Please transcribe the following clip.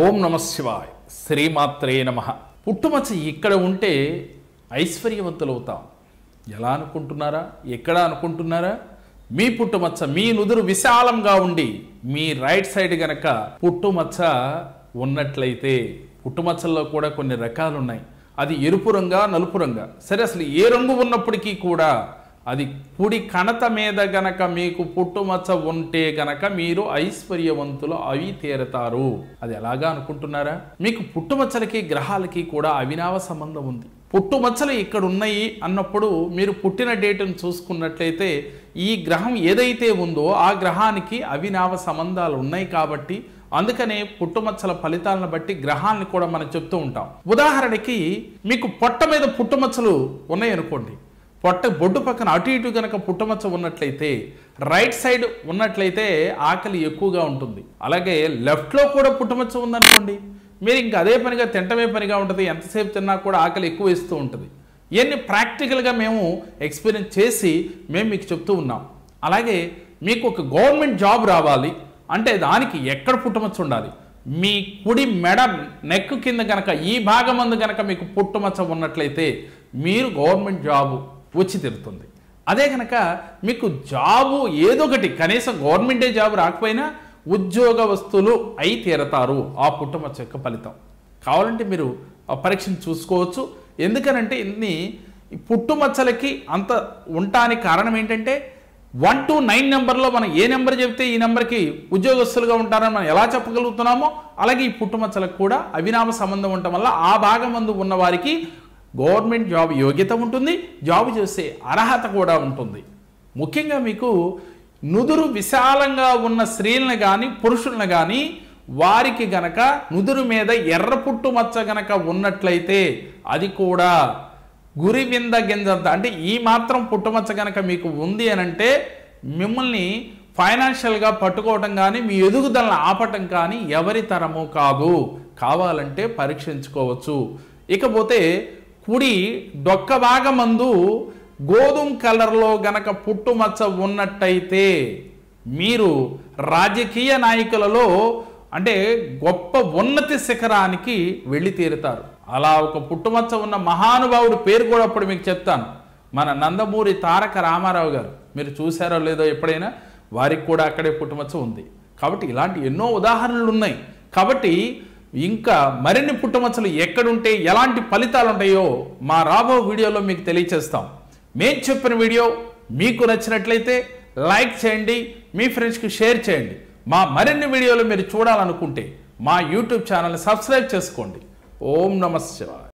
ఓం శివాయ్ శ్రీమాత్రే నమ పుట్టుమచ్చ ఇక్కడ ఉంటే ఐశ్వర్యవంతులవుతాం ఎలా అనుకుంటున్నారా ఎక్కడ అనుకుంటున్నారా మీ పుట్టుమచ్చ మీ నుదురు విశాలంగా ఉండి మీ రైట్ సైడ్ గనక పుట్టుమచ్చ ఉన్నట్లయితే పుట్టుమచ్చల్లో కూడా కొన్ని రకాలు ఉన్నాయి అది ఎరుపు రంగా నలుపు రంగా సరే అసలు ఏ రంగు ఉన్నప్పటికీ కూడా అది కుడి కణత మీద గనక మీకు పుట్టుమచ్చ ఉంటే గనక మీరు ఐశ్వర్యవంతులు అవి తీరతారు అది ఎలాగా అనుకుంటున్నారా మీకు పుట్టుమచ్చలకి గ్రహాలకి కూడా అవినావ సంబంధం ఉంది పుట్టుమచ్చలు ఇక్కడ ఉన్నాయి అన్నప్పుడు మీరు పుట్టిన డేటును చూసుకున్నట్లయితే ఈ గ్రహం ఏదైతే ఉందో ఆ గ్రహానికి అవినావ సంబంధాలు ఉన్నాయి కాబట్టి అందుకనే పుట్టుమచ్చల ఫలితాలను బట్టి గ్రహాన్ని కూడా మనం చెప్తూ ఉంటాం ఉదాహరణకి మీకు పొట్ట మీద పుట్టుమచ్చలు ఉన్నాయి అనుకోండి పొట్ట బొడ్డు పక్కన అటు ఇటు కనుక పుట్టమచ్చ ఉన్నట్లయితే రైట్ సైడ్ ఉన్నట్లయితే ఆకలి ఎక్కువగా ఉంటుంది అలాగే లెఫ్ట్లో కూడా పుట్టమచ్చ ఉందనుకోండి మీరు ఇంకా అదే పనిగా తింటమే పనిగా ఉంటుంది ఎంతసేపు తిన్నా కూడా ఆకలి ఎక్కువ వేస్తూ ఉంటుంది ఇవన్నీ ప్రాక్టికల్గా మేము ఎక్స్పీరియన్స్ చేసి మేము మీకు చెప్తూ ఉన్నాం అలాగే మీకు ఒక గవర్నమెంట్ జాబ్ రావాలి అంటే దానికి ఎక్కడ పుట్టమచ్చ ఉండాలి మీ కుడి మెడ నెక్ కింద కనుక ఈ భాగం అందు కనుక మీకు పుట్టుమచ్చ ఉన్నట్లయితే మీరు గవర్నమెంట్ జాబు వచ్చి తీరుతుంది అదే కనుక మీకు జాబు ఏదో ఒకటి కనీసం గవర్నమెంటే జాబు రాకపోయినా ఉద్యోగ వస్తువులు అయి తీరతారు ఆ పుట్టమచ్చ యొక్క ఫలితం కావాలంటే మీరు ఆ పరీక్షను చూసుకోవచ్చు ఎందుకనంటే ఇన్ని పుట్టుమచ్చలకి అంత ఉండటానికి కారణం ఏంటంటే వన్ టు నైన్ నెంబర్లో మనం ఏ నెంబర్ చెబితే ఈ నెంబర్కి ఉద్యోగస్తులుగా ఉంటారని మనం ఎలా చెప్పగలుగుతున్నామో అలాగే ఈ పుట్టుమచ్చలకు కూడా అవినామ సంబంధం ఉండటం వల్ల ఆ భాగం మందు ఉన్న వారికి గవర్నమెంట్ జాబ్ యోగ్యత ఉంటుంది జాబ్ చేసే అర్హత కూడా ఉంటుంది ముఖ్యంగా మీకు నుదురు విశాలంగా ఉన్న స్త్రీలను కానీ పురుషులను కానీ వారికి గనక నుదురు మీద ఎర్ర పుట్టు మచ్చ గనక ఉన్నట్లయితే అది కూడా గురి వింద గింజంత అంటే ఈ మాత్రం పుట్టుమచ్చ కనుక మీకు ఉంది అని అంటే మిమ్మల్ని ఫైనాన్షియల్గా పట్టుకోవటం కానీ మీ ఎదుగుదలను ఆపటం కానీ ఎవరి తరము కాదు కావాలంటే పరీక్షించుకోవచ్చు ఇకపోతే కుడి డొక్క భాగమందు గోధుమ కలర్లో గనక పుట్టుమచ్చ ఉన్నట్టయితే మీరు రాజకీయ నాయకులలో అంటే గొప్ప ఉన్నతి శిఖరానికి వెళ్ళి తీరుతారు అలా ఒక పుట్టుమచ్చ ఉన్న మహానుభావుడు పేరు కూడా అప్పుడు మీకు చెప్తాను మన నందమూరి తారక రామారావు గారు మీరు చూసారో లేదో ఎప్పుడైనా వారికి కూడా అక్కడే పుట్టుమచ్చ ఉంది కాబట్టి ఇలాంటి ఎన్నో ఉదాహరణలు ఉన్నాయి కాబట్టి ఇంకా మరిన్ని పుట్టుమచ్చలు ఎక్కడుంటే ఎలాంటి ఫలితాలు ఉంటాయో మా రాబో వీడియోలో మీకు తెలియచేస్తాం మేము చెప్పిన వీడియో మీకు నచ్చినట్లయితే లైక్ చేయండి మీ ఫ్రెండ్స్కి షేర్ చేయండి మా మరిన్ని వీడియోలు మీరు చూడాలనుకుంటే మా యూట్యూబ్ ఛానల్ని సబ్స్క్రైబ్ చేసుకోండి ఓం నమ శివాయ